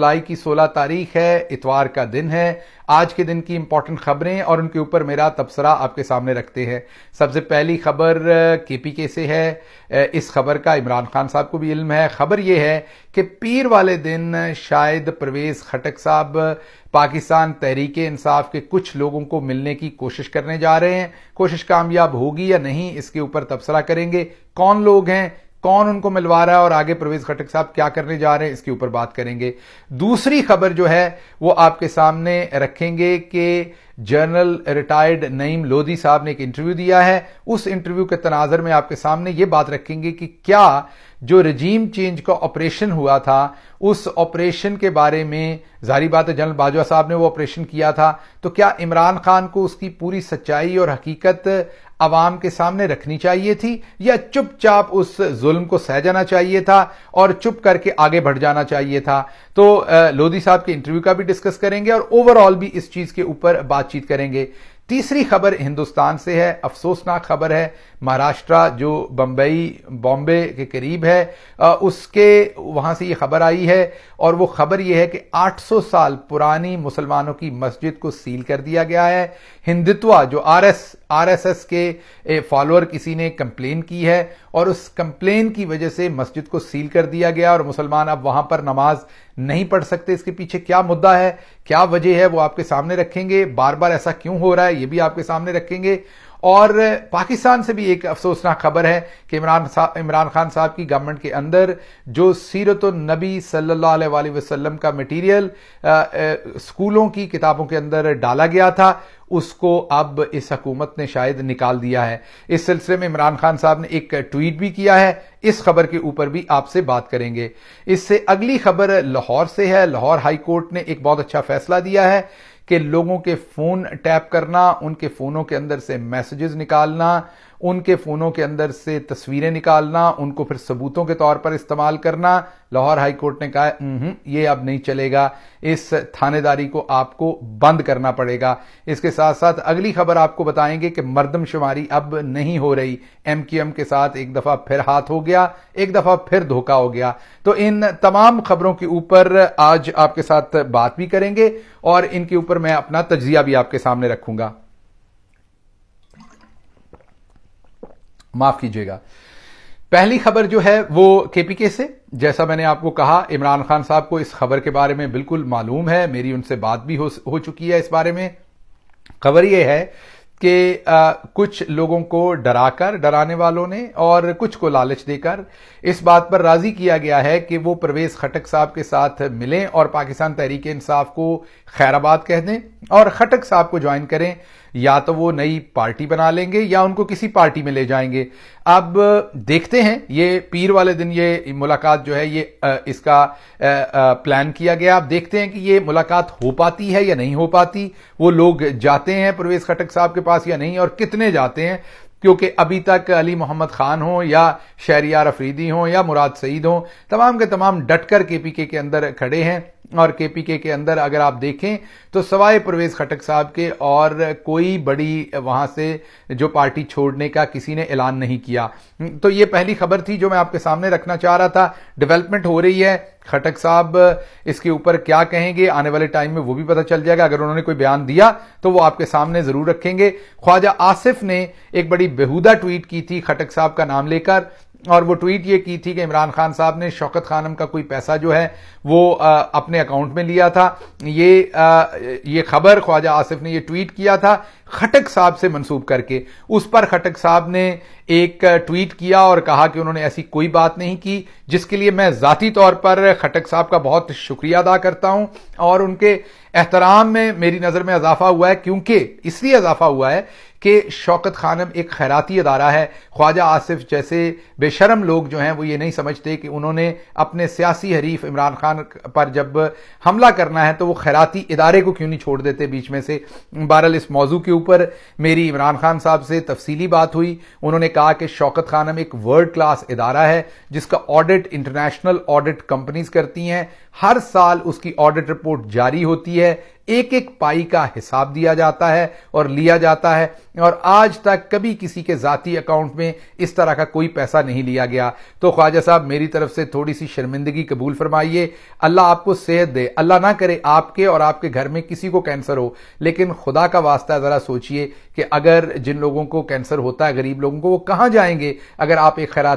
जुलाई की 16 तारीख है इतवार का दिन है आज के दिन की इंपॉर्टेंट खबरें और उनके ऊपर मेरा तबसरा आपके सामने रखते हैं सबसे पहली खबर केपीके से है इस खबर का इमरान खान साहब को भी इल्म है खबर यह है कि पीर वाले दिन शायद परवेज खटक साहब पाकिस्तान तहरीक इंसाफ के कुछ लोगों को मिलने की कोशिश करने जा रहे हैं कोशिश कामयाब होगी या नहीं इसके ऊपर तबसरा करेंगे कौन लोग हैं कौन उनको मिलवा रहा है और आगे प्रवेश खटक साहब क्या करने जा रहे हैं इसके ऊपर बात करेंगे दूसरी खबर जो है वो आपके सामने रखेंगे कि जनरल रिटायर्ड नईम लोधी साहब ने एक इंटरव्यू दिया है उस इंटरव्यू के तनाजर में आपके सामने ये बात रखेंगे कि क्या जो रजीम चेंज का ऑपरेशन हुआ था उस ऑपरेशन के बारे में जारी बात है जनरल बाजवा साहब ने वो ऑपरेशन किया था तो क्या इमरान खान को उसकी पूरी सच्चाई और हकीकत आवाम के सामने रखनी चाहिए थी या चुपचाप उस जुल्म को सह जाना चाहिए था और चुप करके आगे बढ़ जाना चाहिए था तो लोधी साहब के इंटरव्यू का भी डिस्कस करेंगे और ओवरऑल भी इस चीज के ऊपर बातचीत करेंगे तीसरी खबर हिंदुस्तान से है अफसोसनाक खबर है महाराष्ट्र जो बम्बई बॉम्बे के करीब है उसके वहां से ये खबर आई है और वो खबर ये है कि 800 साल पुरानी मुसलमानों की मस्जिद को सील कर दिया गया है हिंदुत्व जो आरएस आरएसएस के फॉलोअर किसी ने कंप्लेन की है और उस कंप्लेन की वजह से मस्जिद को सील कर दिया गया और मुसलमान अब वहां पर नमाज नहीं पढ़ सकते इसके पीछे क्या मुद्दा है क्या वजह है वो आपके सामने रखेंगे बार बार ऐसा क्यों हो रहा है ये भी आपके सामने रखेंगे और पाकिस्तान से भी एक अफसोसनाक खबर है कि इमरान इमरान खान साहब की गवर्नमेंट के अंदर जो सीरत नबी सल्लल्लाहु अलैहि वसल्लम का मटेरियल स्कूलों की किताबों के अंदर डाला गया था उसको अब इस हकूमत ने शायद निकाल दिया है इस सिलसिले में इमरान खान साहब ने एक ट्वीट भी किया है इस खबर के ऊपर भी आपसे बात करेंगे इससे अगली खबर लाहौर से है लाहौर हाईकोर्ट ने एक बहुत अच्छा फैसला दिया है कि लोगों के फोन टैप करना उनके फोनों के अंदर से मैसेजेस निकालना उनके फोनों के अंदर से तस्वीरें निकालना उनको फिर सबूतों के तौर पर इस्तेमाल करना लाहौर हाई कोर्ट ने कहा हम्म, ये अब नहीं चलेगा इस थानेदारी को आपको बंद करना पड़ेगा इसके साथ साथ अगली खबर आपको बताएंगे कि मर्दमशुमारी अब नहीं हो रही एमक्यूएम के साथ एक दफा फिर हाथ हो गया एक दफा फिर धोखा हो गया तो इन तमाम खबरों के ऊपर आज आपके साथ बात भी करेंगे और इनके ऊपर मैं अपना तजिया भी आपके सामने रखूंगा माफ कीजिएगा पहली खबर जो है वो केपीके से जैसा मैंने आपको कहा इमरान खान साहब को इस खबर के बारे में बिल्कुल मालूम है मेरी उनसे बात भी हो, हो चुकी है इस बारे में खबर ये है कि कुछ लोगों को डराकर डराने वालों ने और कुछ को लालच देकर इस बात पर राजी किया गया है कि वो परवेज खटक साहब के साथ मिलें और पाकिस्तान तहरीक इंसाफ को खैराबाद कह दें और खटक साहब को ज्वाइन करें या तो वो नई पार्टी बना लेंगे या उनको किसी पार्टी में ले जाएंगे अब देखते हैं ये पीर वाले दिन ये मुलाकात जो है ये इसका प्लान किया गया अब देखते हैं कि ये मुलाकात हो पाती है या नहीं हो पाती वो लोग जाते हैं परवेज खटक साहब के पास या नहीं और कितने जाते हैं क्योंकि अभी तक अली मोहम्मद खान हो या शहरियार अफरीदी हो या मुराद सईद हो तमाम के तमाम डटकर केपीके के अंदर खड़े हैं और केपीके के अंदर अगर आप देखें तो सवाए परवेज खटक साहब के और कोई बड़ी वहां से जो पार्टी छोड़ने का किसी ने ऐलान नहीं किया तो ये पहली खबर थी जो मैं आपके सामने रखना चाह रहा था डेवलपमेंट हो रही है खटक साहब इसके ऊपर क्या कहेंगे आने वाले टाइम में वो भी पता चल जाएगा अगर उन्होंने कोई बयान दिया तो वो आपके सामने जरूर रखेंगे ख्वाजा आसिफ ने एक बड़ी बेहुदा ट्वीट की थी खटक साहब का नाम लेकर और वो ट्वीट ये की थी कि इमरान खान साहब ने शौकत खानम का कोई पैसा जो है वो आ, अपने अकाउंट में लिया था ये आ, ये खबर ख्वाजा आसिफ ने ये ट्वीट किया था खटक साहब से मंसूब करके उस पर खटक साहब ने एक ट्वीट किया और कहा कि उन्होंने ऐसी कोई बात नहीं की जिसके लिए मैं ज़ाती तौर पर खटक साहब का बहुत शुक्रिया अदा करता हूं और उनके एहतराम में मेरी नज़र में इजाफा हुआ है क्योंकि इसलिए इजाफा हुआ है कि शौकत खानम एक खैराती अदारा है ख्वाजा आसिफ जैसे बेशरम लोग जो हैं वो ये नहीं समझते कि उन्होंने अपने सियासी हरीफ इमरान खान पर जब हमला करना है तो वो खैराती इदारे को क्यों नहीं छोड़ देते बीच में से बहरल इस मौजू के ऊपर मेरी इमरान खान साहब से तफसीली बात हुई उन्होंने कहा कि शौकत खानम एक वर्ल्ड क्लास इदारा है जिसका ऑडिट इंटरनेशनल ऑडिट कंपनीज करती हैं हर साल उसकी ऑडिट रिपोर्ट जारी होती है है एक एक पाई का हिसाब दिया जाता है और लिया जाता है और आज तक कभी किसी के जाती अकाउंट में इस तरह का कोई पैसा नहीं लिया गया तो ख्वाजा साहब मेरी तरफ से थोड़ी सी शर्मिंदगी कबूल फरमाइए अल्लाह आपको सेहत दे अल्लाह ना करे आपके और आपके घर में किसी को कैंसर हो लेकिन खुदा का वास्ता ज़रा सोचिए कि अगर जिन लोगों को कैंसर होता है गरीब लोगों को वो कहां जाएंगे अगर आप एक खैरा